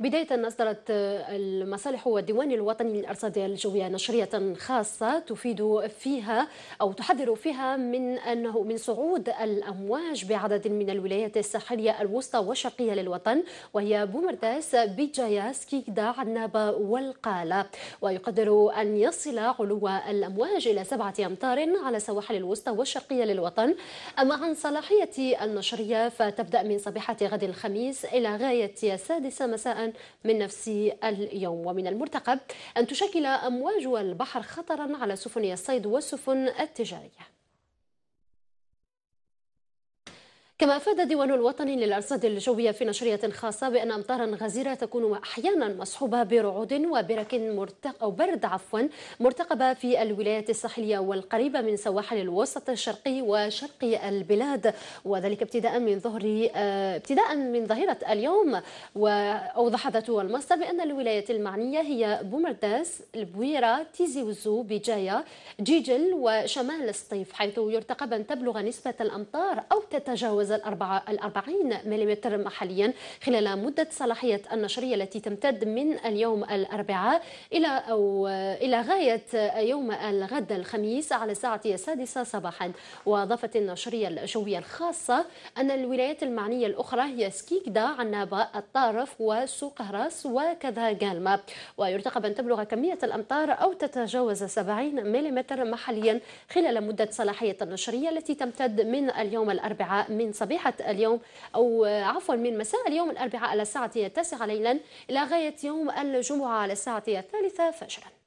بداية أصدرت آه، المصالح والديوان الوطني للأرصاد الجوية نشرية خاصة تفيد فيها أو تحذر فيها من أنه من صعود الأمواج بعدد من الولايات الساحلية الوسطى والشرقية للوطن وهي بومرداس بيجاياس كيكدا عنابة والقالة ويقدر أن يصل علو الأمواج إلى سبعة أمتار على سواحل الوسطى والشرقية للوطن أما عن صلاحية النشرية فتبدأ من صبيحة غد الخميس إلى غاية السادسة مساء من نفسه اليوم ومن المرتقب أن تشكل أمواج البحر خطرا على سفن الصيد والسفن التجارية كما أفاد ديوان الوطني للأرصاد الجوية في نشرية خاصة بأن أمطارا غزيرة تكون أحيانا مصحوبة برعود وبرك مرتق أو برد عفوا مرتقبة في الولايات الساحلية والقريبة من سواحل الوسط الشرقي وشرقي البلاد وذلك ابتداء من ظهر آه، ابتداء من ظهيرة اليوم وأوضح ذات المصدر بأن الولايات المعنية هي بومرداس البويرة تيزي وزو بجاية جيجل وشمال الصيف حيث يرتقب أن تبلغ نسبة الأمطار أو تتجاوز تتجاوز الأربعين ملم محليا خلال مدة صلاحية النشرية التي تمتد من اليوم الأربعاء إلى أو إلى غاية يوم الغد الخميس على الساعة السادسة صباحا وأضافت النشرية الجوية الخاصة أن الولايات المعنية الأخرى هي سكيكدا عنابة الطارف وسوق وكذا جالما ويرتقب أن تبلغ كمية الأمطار أو تتجاوز 70 ملم محليا خلال مدة صلاحية النشرية التي تمتد من اليوم الأربعاء من صبيحة اليوم أو آه، عفوا من مساء اليوم الأربعاء على الساعة التاسعة ليلا إلى غاية يوم الجمعة على الساعة الثالثة فجراً